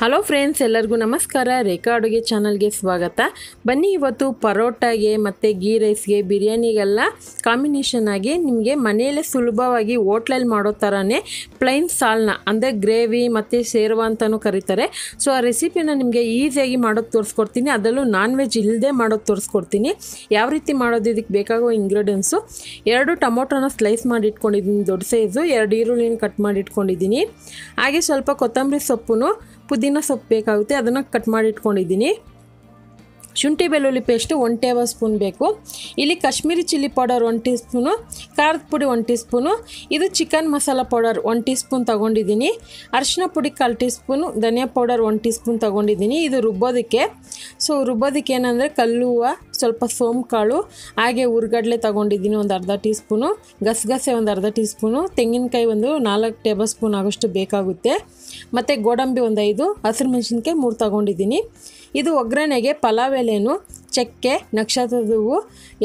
hello friends ಎಲ್ಲರಿಗೂ ನಮಸ್ಕಾರ ರೇಖಾ ಅಡುಗೆ ಚಾನಲ್ಗೆ ಸ್ವಾಗತ ಬನ್ನಿ ಇವತ್ತು ಪರೋಟಾಗೆ ಮತ್ತು ಗೀ ರೈಸ್ಗೆ ಬಿರಿಯಾನಿಗೆಲ್ಲ ಕಾಂಬಿನೇಷನ್ ಆಗಿ ನಿಮಗೆ ಮನೆಯಲ್ಲೇ ಸುಲಭವಾಗಿ ಹೋಟ್ಲಲ್ಲಿ ಮಾಡೋ ಥರನೇ ಪ್ಲೈನ್ ಸಾಲ್ನ ಅಂದರೆ ಗ್ರೇವಿ ಮತ್ತು ಸೇರುವ ಅಂತಲೂ ಕರೀತಾರೆ ಸೊ ಆ ರೆಸಿಪಿನ ನಿಮಗೆ ಈಸಿಯಾಗಿ ಮಾಡೋದು ತೋರಿಸ್ಕೊಡ್ತೀನಿ ಅದರಲ್ಲೂ ನಾನ್ ವೆಜ್ ಇಲ್ಲದೆ ಮಾಡೋದು ತೋರಿಸ್ಕೊಡ್ತೀನಿ ಯಾವ ರೀತಿ ಮಾಡೋದು ಇದಕ್ಕೆ ಬೇಕಾಗೋ ಇಂಗ್ರೀಡಿಯೆಂಟ್ಸು ಎರಡು ಟೊಮೊಟೊನ ಸ್ಲೈಸ್ ಮಾಡಿ ಇಟ್ಕೊಂಡಿದ್ದೀನಿ ದೊಡ್ಡ ಸೈಜು ಎರಡು ಈರುಳ್ಳಿನ ಕಟ್ ಮಾಡಿ ಇಟ್ಕೊಂಡಿದ್ದೀನಿ ಹಾಗೆ ಸ್ವಲ್ಪ ಕೊತ್ತಂಬರಿ ಸೊಪ್ಪು ಪುದೀನ ಸೊಪ್ಪು ಬೇಕಾಗುತ್ತೆ ಅದನ್ನು ಕಟ್ ಮಾಡಿಟ್ಕೊಂಡಿದ್ದೀನಿ ಶುಂಠಿ ಬೆಳ್ಳುಳ್ಳಿ ಪೇಸ್ಟು ಒನ್ ಟೇಬಲ್ ಸ್ಪೂನ್ ಬೇಕು ಇಲ್ಲಿ Kashmiri chilli powder one teaspoon ಖಾರದ ಪುಡಿ ಒನ್ ಟೀ ಸ್ಪೂನು ಇದು chicken masala powder one teaspoon ತೊಗೊಂಡಿದ್ದೀನಿ ಅರಿಶಿನ ಪುಡಿ ಕಾಲು ಟೀ ಸ್ಪೂನು ಧನಿಯಾ ಪೌಡರ್ ಒನ್ ಟೀ ಸ್ಪೂನ್ ತೊಗೊಂಡಿದ್ದೀನಿ ಇದು ರುಬ್ಬೋದಕ್ಕೆ ಸೊ ರುಬ್ಬೋದಕ್ಕೆ ಏನಂದರೆ ಕಲ್ಲುವ ಸ್ವಲ್ಪ ಸೋಮ್ ಕಾಳು ಹಾಗೆ ಹುರ್ಗಡ್ಲೆ ತೊಗೊಂಡಿದ್ದೀನಿ ಒಂದು ಅರ್ಧ ಟೀ ಸ್ಪೂನು ಗಸಗಸೆ ಒಂದು ಅರ್ಧ ಟೀ ಸ್ಪೂನು ತೆಂಗಿನಕಾಯಿ ಒಂದು ನಾಲ್ಕು ಟೇಬಲ್ ಸ್ಪೂನ್ ಆಗೋಷ್ಟು ಬೇಕಾಗುತ್ತೆ ಮತ್ತು ಗೋಡಂಬಿ ಒಂದು ಐದು ಹಸಿರು ಮೆಣಸಿನ್ಕಾಯಿ ಮೂರು ತೊಗೊಂಡಿದ್ದೀನಿ ಇದು ಒಗ್ಗರಣೆಗೆ ಪಲಾವ್ ಎಲೆನು ಚಕ್ಕೆ ನಕ್ಷತ್ರದ ಹೂವು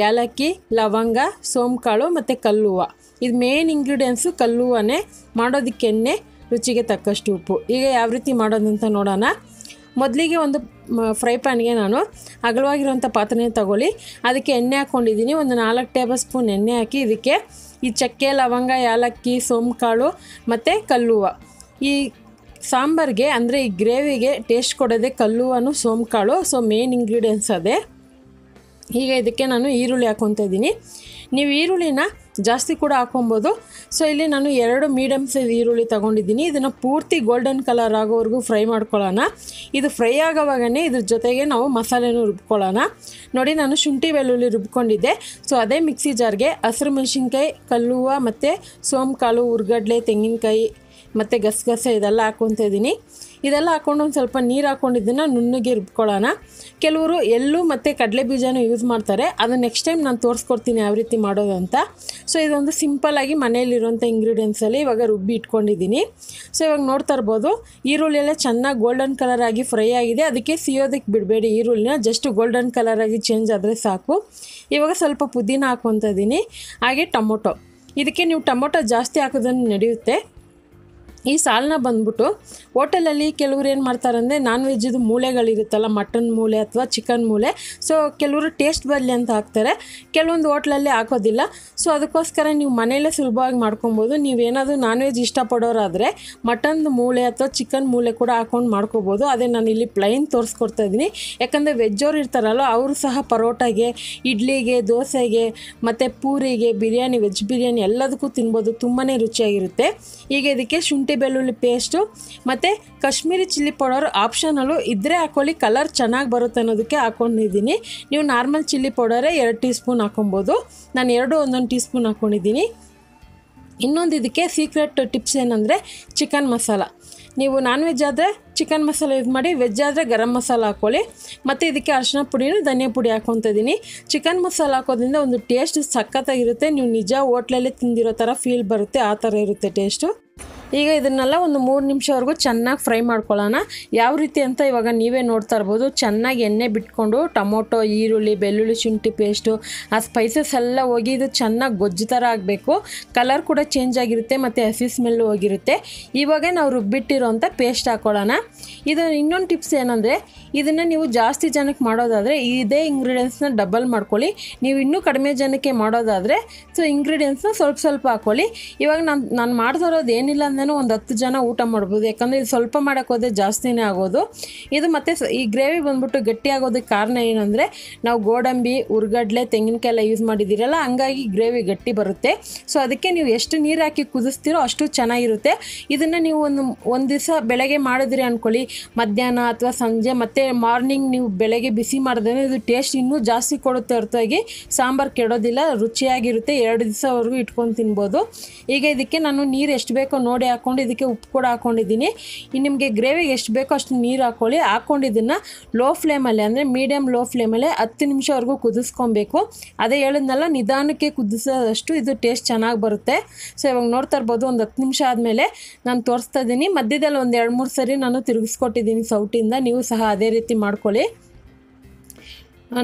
ಏಲಕ್ಕಿ ಲವಂಗ ಸೋಂಕಾಳು ಮತ್ತು ಕಲ್ಲುವ ಇದು ಮೇನ್ ಇಂಗ್ರೀಡಿಯೆಂಟ್ಸು ಕಲ್ಲುವನೇ ಮಾಡೋದಕ್ಕೆನ್ನೆ ರುಚಿಗೆ ತಕ್ಕಷ್ಟು ಉಪ್ಪು ಈಗ ಯಾವ ರೀತಿ ಮಾಡೋದಂತ ನೋಡೋಣ ಮೊದಲಿಗೆ ಒಂದು ಫ್ರೈ ಪ್ಯಾನ್ಗೆ ನಾನು ಅಗಲವಾಗಿರುವಂಥ ಪಾತ್ರೆನೇ ತಗೊಳ್ಳಿ ಅದಕ್ಕೆ ಎಣ್ಣೆ ಹಾಕ್ಕೊಂಡಿದ್ದೀನಿ ಒಂದು ನಾಲ್ಕು ಟೇಬಲ್ ಸ್ಪೂನ್ ಎಣ್ಣೆ ಹಾಕಿ ಇದಕ್ಕೆ ಈ ಚಕ್ಕೆ ಲವಂಗ ಏಲಕ್ಕಿ ಸೋಂಕಾಳು ಮತ್ತು ಕಲ್ಲುವ ಈ ಸಾಂಬಾರಿಗೆ ಅಂದರೆ ಈ ಗ್ರೇವಿಗೆ ಟೇಸ್ಟ್ ಕೊಡೋದೇ ಕಲ್ಲುವನು ಸೋಮ್ಕಾಳು ಸೊ ಮೇನ್ ಇಂಗ್ರೀಡಿಯೆಂಟ್ಸ್ ಅದೇ ಈಗ ಇದಕ್ಕೆ ನಾನು ಈರುಳ್ಳಿ ಹಾಕ್ಕೊತಾ ಇದ್ದೀನಿ ನೀವು ಈರುಳ್ಳಿನ ಜಾಸ್ತಿ ಕೂಡ ಹಾಕೊಬೋದು ಸೊ ಇಲ್ಲಿ ನಾನು ಎರಡು ಮೀಡಿಯಮ್ ಸೈಜ್ ಈರುಳ್ಳಿ ತೊಗೊಂಡಿದ್ದೀನಿ ಇದನ್ನು ಪೂರ್ತಿ ಗೋಲ್ಡನ್ ಕಲರ್ ಆಗೋವರೆಗೂ ಫ್ರೈ ಮಾಡ್ಕೊಳ್ಳೋಣ ಇದು ಫ್ರೈ ಆಗೋವಾಗನೇ ಇದ್ರ ಜೊತೆಗೆ ನಾವು ಮಸಾಲೆನೂ ರುಬ್ಕೊಳ್ಳೋಣ ನೋಡಿ ನಾನು ಶುಂಠಿ ಬೆಳ್ಳುಳ್ಳಿ ರುಬ್ಕೊಂಡಿದ್ದೆ ಸೊ ಅದೇ ಮಿಕ್ಸಿ ಜಾರ್ಗೆ ಹಸಿರು ಮೆಣಸಿನ್ಕಾಯಿ ಕಲ್ಲುವ ಮತ್ತು ಸೋಂಕಾಳು ಉರ್ಗಡ್ಲೆ ತೆಂಗಿನಕಾಯಿ ಮತ್ತು ಗಸಗಸೆ ಇದೆಲ್ಲ ಹಾಕ್ಕೊತ ಇದ್ದೀನಿ ಇದೆಲ್ಲ ಹಾಕೊಂಡು ಒಂದು ಸ್ವಲ್ಪ ನೀರು ಹಾಕ್ಕೊಂಡಿದ್ದನ್ನು ನುಣ್ಣಗೆ ರುಬ್ಕೊಳ್ಳೋಣ ಕೆಲವರು ಎಳ್ಳು ಮತ್ತು ಕಡಲೆ ಬೀಜನೂ ಯೂಸ್ ಮಾಡ್ತಾರೆ ಅದು ನೆಕ್ಸ್ಟ್ ಟೈಮ್ ನಾನು ತೋರಿಸ್ಕೊಡ್ತೀನಿ ಯಾವ ರೀತಿ ಮಾಡೋದು ಅಂತ ಸೊ ಇದೊಂದು ಸಿಂಪಲ್ಲಾಗಿ ಮನೆಯಲ್ಲಿರುವಂಥ ಇಂಗ್ರೀಡಿಯೆಂಟ್ಸಲ್ಲಿ ಇವಾಗ ರುಬ್ಬಿ ಇಟ್ಕೊಂಡಿದ್ದೀನಿ ಸೊ ಇವಾಗ ನೋಡ್ತಾ ಇರ್ಬೋದು ಈರುಳ್ಳಿ ಎಲ್ಲ ಚೆನ್ನಾಗಿ ಗೋಲ್ಡನ್ ಕಲರ್ ಆಗಿ ಫ್ರೈ ಆಗಿದೆ ಅದಕ್ಕೆ ಸಿಯೋದಕ್ಕೆ ಬಿಡಬೇಡಿ ಈರುಳ್ಳಿನ ಜಸ್ಟ್ ಗೋಲ್ಡನ್ ಕಲರ್ ಆಗಿ ಚೇಂಜ್ ಆದರೆ ಸಾಕು ಇವಾಗ ಸ್ವಲ್ಪ ಪುದೀನ ಹಾಕೊತ ಇದ್ದೀನಿ ಹಾಗೆ ಟೊಮೊಟೊ ಇದಕ್ಕೆ ನೀವು ಟೊಮೊಟೊ ಜಾಸ್ತಿ ಹಾಕೋದನ್ನು ನಡೆಯುತ್ತೆ ಈ ಸಾಲನ್ನ ಬಂದ್ಬಿಟ್ಟು ಹೋಟೆಲಲ್ಲಿ ಕೆಲವ್ರು ಏನು ಮಾಡ್ತಾರೆ ಅಂದರೆ ನಾನ್ ವೆಜ್ಜಿದು ಮೂಳೆಗಳಿರುತ್ತಲ್ಲ ಮಟನ್ ಮೂಳೆ ಅಥವಾ ಚಿಕನ್ ಮೂಳೆ ಸೊ ಕೆಲವರು ಟೇಸ್ಟ್ ಬರಲಿ ಅಂತ ಹಾಕ್ತಾರೆ ಕೆಲವೊಂದು ಹೋಟ್ಲಲ್ಲಿ ಹಾಕೋದಿಲ್ಲ ಸೊ ಅದಕ್ಕೋಸ್ಕರ ನೀವು ಮನೆಯಲ್ಲೇ ಸುಲಭವಾಗಿ ಮಾಡ್ಕೊಬೋದು ನೀವೇನಾದರೂ ನಾನ್ ವೆಜ್ ಇಷ್ಟಪಡೋರಾದರೆ ಮಟನ್ ಮೂಳೆ ಅಥವಾ ಚಿಕನ್ ಮೂಳೆ ಕೂಡ ಹಾಕೊಂಡು ಮಾಡ್ಕೋಬೋದು ಅದೇ ನಾನು ಇಲ್ಲಿ ಪ್ಲೈನ್ ತೋರಿಸ್ಕೊಡ್ತಾ ಇದ್ದೀನಿ ಯಾಕಂದರೆ ವೆಜ್ಜವ್ರು ಇರ್ತಾರಲ್ಲ ಅವರು ಸಹ ಪರೋಟಾಗೆ ಇಡ್ಲಿಗೆ ದೋಸೆಗೆ ಮತ್ತು ಪೂರಿಗೆ ಬಿರಿಯಾನಿ ವೆಜ್ ಬಿರಿಯಾನಿ ಎಲ್ಲದಕ್ಕೂ ತಿನ್ಬೋದು ತುಂಬಾ ರುಚಿಯಾಗಿರುತ್ತೆ ಈಗ ಇದಕ್ಕೆ ಶುಂಠಿ ಶುಂಠಿ ಬೆಳ್ಳುಳ್ಳಿ ಪೇಸ್ಟು ಮತ್ತು ಕಾಶ್ಮೀರಿ ಚಿಲ್ಲಿ ಪೌಡರ್ ಆಪ್ಷನಲ್ಲು ಇದ್ದರೆ ಹಾಕೊಳ್ಳಿ ಕಲರ್ ಚೆನ್ನಾಗಿ ಬರುತ್ತೆ ಅನ್ನೋದಕ್ಕೆ ಹಾಕೊಂಡಿದ್ದೀನಿ ನೀವು ನಾರ್ಮಲ್ ಚಿಲ್ಲಿ ಪೌಡರೇ ಎರಡು ಟೀ ಸ್ಪೂನ್ ಹಾಕೊಬೋದು ನಾನು ಎರಡು ಒಂದೊಂದು ಟೀ ಸ್ಪೂನ್ ಹಾಕ್ಕೊಂಡಿದ್ದೀನಿ ಇನ್ನೊಂದು ಇದಕ್ಕೆ ಸೀಕ್ರೆಟ್ ಟಿಪ್ಸ್ ಏನಂದರೆ ಚಿಕನ್ ಮಸಾಲ ನೀವು ನಾನ್ ವೆಜ್ ಆದರೆ ಚಿಕನ್ ಮಸಾಲ ಯೂಸ್ ಮಾಡಿ ವೆಜ್ ಆದರೆ ಗರಂ ಮಸಾಲ ಹಾಕ್ಕೊಳ್ಳಿ ಮತ್ತು ಇದಕ್ಕೆ ಅರಿಶಿನ ಪುಡಿನೂ ಧನಿಯಾ ಪುಡಿ ಇದ್ದೀನಿ ಚಿಕನ್ ಮಸಾಲ ಹಾಕೋದ್ರಿಂದ ಒಂದು ಟೇಸ್ಟ್ ಸಖತ್ತಾಗಿರುತ್ತೆ ನೀವು ನಿಜ ಹೋಟ್ಲಲ್ಲಿ ತಿಂದಿರೋ ಥರ ಫೀಲ್ ಬರುತ್ತೆ ಆ ಥರ ಇರುತ್ತೆ ಟೇಸ್ಟು ಈಗ ಇದನ್ನೆಲ್ಲ ಒಂದು ಮೂರು ನಿಮಿಷವರೆಗೂ ಚೆನ್ನಾಗಿ ಫ್ರೈ ಮಾಡ್ಕೊಳ್ಳೋಣ ಯಾವ ರೀತಿ ಅಂತ ಇವಾಗ ನೀವೇ ನೋಡ್ತಾ ಇರ್ಬೋದು ಚೆನ್ನಾಗಿ ಎಣ್ಣೆ ಬಿಟ್ಕೊಂಡು ಟೊಮೊಟೊ ಈರುಳ್ಳಿ ಬೆಳ್ಳುಳ್ಳಿ ಶುಂಠಿ ಪೇಸ್ಟು ಆ ಸ್ಪೈಸಸ್ ಎಲ್ಲ ಹೋಗಿ ಇದು ಚೆನ್ನಾಗಿ ಗೊಜ್ಜು ಥರ ಆಗಬೇಕು ಕಲರ್ ಕೂಡ ಚೇಂಜ್ ಆಗಿರುತ್ತೆ ಮತ್ತು ಹಸಿ ಸ್ಮೆಲ್ಲು ಹೋಗಿರುತ್ತೆ ಇವಾಗ ನಾವು ರುಬ್ಬಿಟ್ಟಿರೋಂಥ ಪೇಸ್ಟ್ ಹಾಕ್ಕೊಳ್ಳೋಣ ಇದು ಇನ್ನೊಂದು ಟಿಪ್ಸ್ ಏನಂದರೆ ಇದನ್ನು ನೀವು ಜಾಸ್ತಿ ಜನಕ್ಕೆ ಮಾಡೋದಾದರೆ ಇದೇ ಇಂಗ್ರೀಡಿಯೆಂಟ್ಸ್ನ ಡಬಲ್ ಮಾಡ್ಕೊಳ್ಳಿ ನೀವು ಇನ್ನೂ ಕಡಿಮೆ ಜನಕ್ಕೆ ಮಾಡೋದಾದರೆ ಸೊ ಇಂಗ್ರೀಡಿಯೆಂಟ್ಸ್ನ ಸ್ವಲ್ಪ ಸ್ವಲ್ಪ ಹಾಕ್ಕೊಳ್ಳಿ ಇವಾಗ ನಾನು ನಾನು ಮಾಡ್ತಾ ಇರೋದು ಏನಿಲ್ಲ ನಾನು ಒಂದು ಹತ್ತು ಜನ ಊಟ ಮಾಡ್ಬೋದು ಯಾಕಂದರೆ ಇದು ಸ್ವಲ್ಪ ಮಾಡೋಕ್ಕೆ ಜಾಸ್ತಿನೇ ಆಗೋದು ಇದು ಮತ್ತೆ ಈ ಗ್ರೇವಿ ಬಂದ್ಬಿಟ್ಟು ಗಟ್ಟಿಯಾಗೋದಕ್ಕೆ ಕಾರಣ ಏನಂದರೆ ನಾವು ಗೋಡಂಬಿ ಉರ್ಗಡ್ಲೆ ತೆಂಗಿನಕಾಯಿ ಎಲ್ಲ ಯೂಸ್ ಮಾಡಿದ್ದೀರಲ್ಲ ಹಂಗಾಗಿ ಗ್ರೇವಿ ಗಟ್ಟಿ ಬರುತ್ತೆ ಸೊ ಅದಕ್ಕೆ ನೀವು ಎಷ್ಟು ನೀರು ಹಾಕಿ ಕುದಿಸ್ತೀರೋ ಅಷ್ಟು ಚೆನ್ನಾಗಿರುತ್ತೆ ಇದನ್ನು ನೀವು ಒಂದು ಒಂದು ದಿವಸ ಬೆಳಗ್ಗೆ ಮಾಡಿದ್ರಿ ಅಂದ್ಕೊಳ್ಳಿ ಮಧ್ಯಾಹ್ನ ಅಥವಾ ಸಂಜೆ ಮತ್ತೆ ಮಾರ್ನಿಂಗ್ ನೀವು ಬೆಳಗ್ಗೆ ಬಿಸಿ ಮಾಡಿದ್ರೆ ಇದು ಟೇಸ್ಟ್ ಇನ್ನೂ ಜಾಸ್ತಿ ಕೊಡುತ್ತೆ ಹೊರತಾಗಿ ಸಾಂಬಾರು ಕೆಡೋದಿಲ್ಲ ರುಚಿಯಾಗಿರುತ್ತೆ ಎರಡು ದಿವಸವರೆಗೂ ಇಟ್ಕೊಂಡು ತಿನ್ಬೋದು ಈಗ ಇದಕ್ಕೆ ನಾನು ನೀರು ಎಷ್ಟು ಬೇಕೋ ನೋಡಿ ಪುಡಿ ಹಾಕ್ಕೊಂಡು ಇದಕ್ಕೆ ಉಪ್ಪು ಕೂಡ ಹಾಕ್ಕೊಂಡಿದ್ದೀನಿ ಇನ್ನು ನಿಮಗೆ ಗ್ರೇವಿಗೆ ಎಷ್ಟು ಬೇಕೋ ಅಷ್ಟು ನೀರು ಹಾಕೊಳ್ಳಿ ಹಾಕ್ಕೊಂಡು ಲೋ ಫ್ಲೇಮಲ್ಲಿ ಅಂದರೆ ಮೀಡಿಯಮ್ ಲೋ ಫ್ಲೇಮಲ್ಲಿ ಹತ್ತು ನಿಮಿಷವರೆಗೂ ಕುದಿಸ್ಕೊಬೇಕು ಅದೇ ಹೇಳಿದ್ನಲ್ಲ ನಿಧಾನಕ್ಕೆ ಕುದಿಸೋದಷ್ಟು ಇದು ಟೇಸ್ಟ್ ಚೆನ್ನಾಗಿ ಬರುತ್ತೆ ಸೊ ಇವಾಗ ನೋಡ್ತಾ ಇರ್ಬೋದು ಒಂದು ಹತ್ತು ನಿಮಿಷ ಆದಮೇಲೆ ನಾನು ತೋರಿಸ್ತಾ ಇದ್ದೀನಿ ಮಧ್ಯದಲ್ಲಿ ಒಂದು ಎರಡು ಮೂರು ಸರಿ ನಾನು ತಿರುಗಿಸ್ಕೊಟ್ಟಿದ್ದೀನಿ ಸೌಟಿಂದ ನೀವು ಸಹ ಅದೇ ರೀತಿ ಮಾಡ್ಕೊಳ್ಳಿ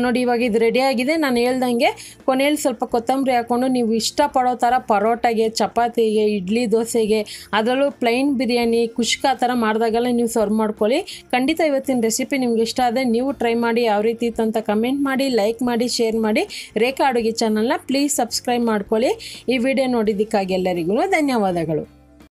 ನೋಡಿ ಇವಾಗ ಇದು ರೆಡಿಯಾಗಿದೆ ನಾನು ಹೇಳ್ದಂಗೆ ಕೊನೆಯಲ್ಲಿ ಸ್ವಲ್ಪ ಕೊತ್ತಂಬರಿ ಹಾಕ್ಕೊಂಡು ನೀವು ಇಷ್ಟಪಡೋ ಥರ ಪರೋಟಗೆ ಚಪಾತಿಗೆ ಇಡ್ಲಿ ದೋಸೆಗೆ ಅದರಲ್ಲೂ ಪ್ಲೈನ್ ಬಿರಿಯಾನಿ ಖುಷ್ಕ ಆ ಥರ ಮಾಡಿದಾಗೆಲ್ಲ ನೀವು ಸರ್ವ್ ಮಾಡ್ಕೊಳ್ಳಿ ಖಂಡಿತ ಇವತ್ತಿನ ರೆಸಿಪಿ ನಿಮ್ಗೆ ಇಷ್ಟ ಆದರೆ ನೀವು ಟ್ರೈ ಮಾಡಿ ಯಾವ ರೀತಿ ಇತ್ತು ಅಂತ ಕಮೆಂಟ್ ಮಾಡಿ ಲೈಕ್ ಮಾಡಿ ಶೇರ್ ಮಾಡಿ ರೇಖಾ ಅಡುಗೆ ಚಾನಲ್ನ ಪ್ಲೀಸ್ ಸಬ್ಸ್ಕ್ರೈಬ್ ಮಾಡ್ಕೊಳ್ಳಿ ಈ ವಿಡಿಯೋ ನೋಡಿದ್ದಕ್ಕಾಗಿ ಎಲ್ಲರಿಗೂ ಧನ್ಯವಾದಗಳು